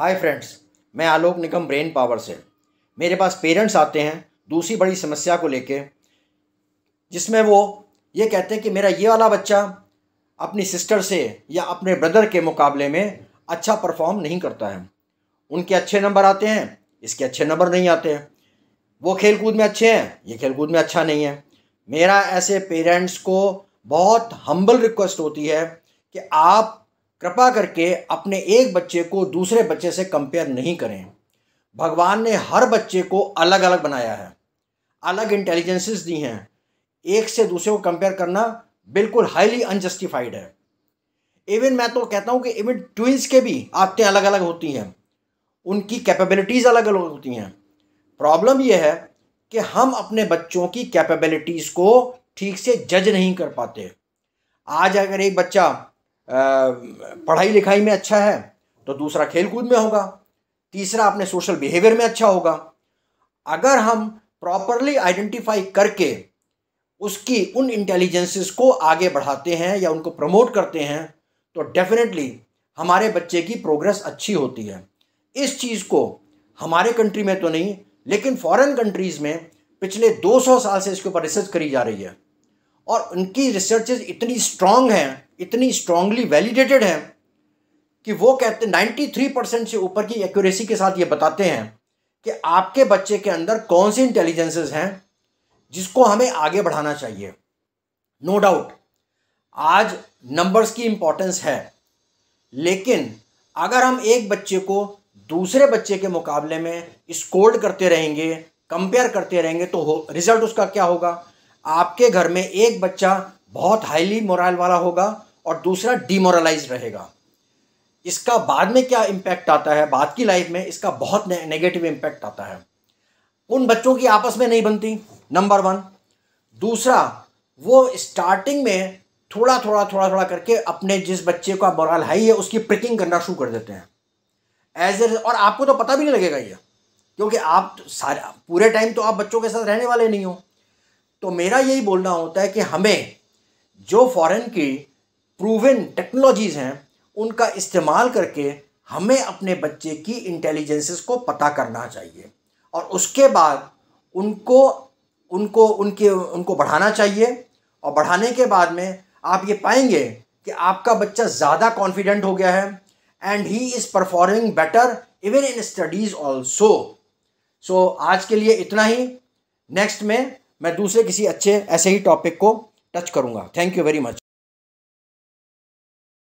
hi friends मैं आलोक निगम brain power से मेरे पास पेरेंट्स आते हैं दूसरी बड़ी समस्या को लेके जिसमें वो ये कहते हैं कि मेरा ये वाला बच्चा अपनी सिस्टर से या अपने ब्रदर के मुकाबले में अच्छा परफॉर्म नहीं करता है उनके अच्छे नंबर आते हैं इसके अच्छे नंबर नहीं आते हैं वो खेल कूद में अच्छे हैं ये खेल कूद में अच्छा नहीं है मेरा ऐसे पेरेंट्स को बहुत हम्बल रिक्वेस्ट होती है कि आप कृपा करके अपने एक बच्चे को दूसरे बच्चे से कंपेयर नहीं करें भगवान ने हर बच्चे को अलग अलग बनाया है अलग इंटेलिजेंसेस दी हैं एक से दूसरे को कंपेयर करना बिल्कुल हाईली अनजस्टिफाइड है इवन मैं तो कहता हूँ कि इवन ट्विंस के भी आदतें अलग अलग होती हैं उनकी कैपेबिलिटीज़ अलग अलग होती हैं प्रॉब्लम यह है कि हम अपने बच्चों की कैपेबिलिटीज़ को ठीक से जज नहीं कर पाते आज अगर एक बच्चा पढ़ाई लिखाई में अच्छा है तो दूसरा खेलकूद में होगा तीसरा अपने सोशल बिहेवियर में अच्छा होगा अगर हम प्रॉपरली आइडेंटिफाई करके उसकी उन इंटेलिजेंसेस को आगे बढ़ाते हैं या उनको प्रमोट करते हैं तो डेफिनेटली हमारे बच्चे की प्रोग्रेस अच्छी होती है इस चीज़ को हमारे कंट्री में तो नहीं लेकिन फॉरेन कंट्रीज़ में पिछले 200 साल से इसके ऊपर रिसर्च करी जा रही है और उनकी रिसर्चेज इतनी स्ट्रांग हैं इतनी स्ट्रांगली वैलिडेटेड है कि वो कहते हैं नाइन्टी थ्री परसेंट से ऊपर की एक्यूरेसी के साथ ये बताते हैं कि आपके बच्चे के अंदर कौन सी इंटेलिजेंसेस हैं जिसको हमें आगे बढ़ाना चाहिए नो no डाउट आज नंबर्स की इम्पोर्टेंस है लेकिन अगर हम एक बच्चे को दूसरे बच्चे के मुकाबले में स्कोर्ड करते रहेंगे कंपेयर करते रहेंगे तो हो रिजल्ट उसका क्या होगा आपके घर में एक बच्चा बहुत हाईली मोरल वाला होगा और दूसरा डिमोरलाइज रहेगा इसका बाद में क्या इम्पैक्ट आता है बाद की लाइफ में इसका बहुत ने, नेगेटिव इम्पैक्ट आता है उन बच्चों की आपस में नहीं बनती नंबर वन दूसरा वो स्टार्टिंग में थोड़ा थोड़ा थोड़ा थोड़ा करके अपने जिस बच्चे का मोरल हाई है उसकी प्रिकिंग करना शुरू कर देते हैं एज ए और आपको तो पता भी नहीं लगेगा ये क्योंकि आप तो सारे पूरे टाइम तो आप बच्चों के साथ रहने वाले नहीं हो तो मेरा यही बोलना होता है कि हमें जो फॉरेन की प्रूवन टेक्नोलॉजीज़ हैं उनका इस्तेमाल करके हमें अपने बच्चे की इंटेलिजेंसेस को पता करना चाहिए और उसके बाद उनको उनको उनके उनको बढ़ाना चाहिए और बढ़ाने के बाद में आप ये पाएंगे कि आपका बच्चा ज़्यादा कॉन्फिडेंट हो गया है and he is performing better even in studies also so आज के लिए इतना ही नेक्स्ट में मैं दूसरे किसी अच्छे ऐसे ही टॉपिक को टच करूँगा थैंक यू वेरी मच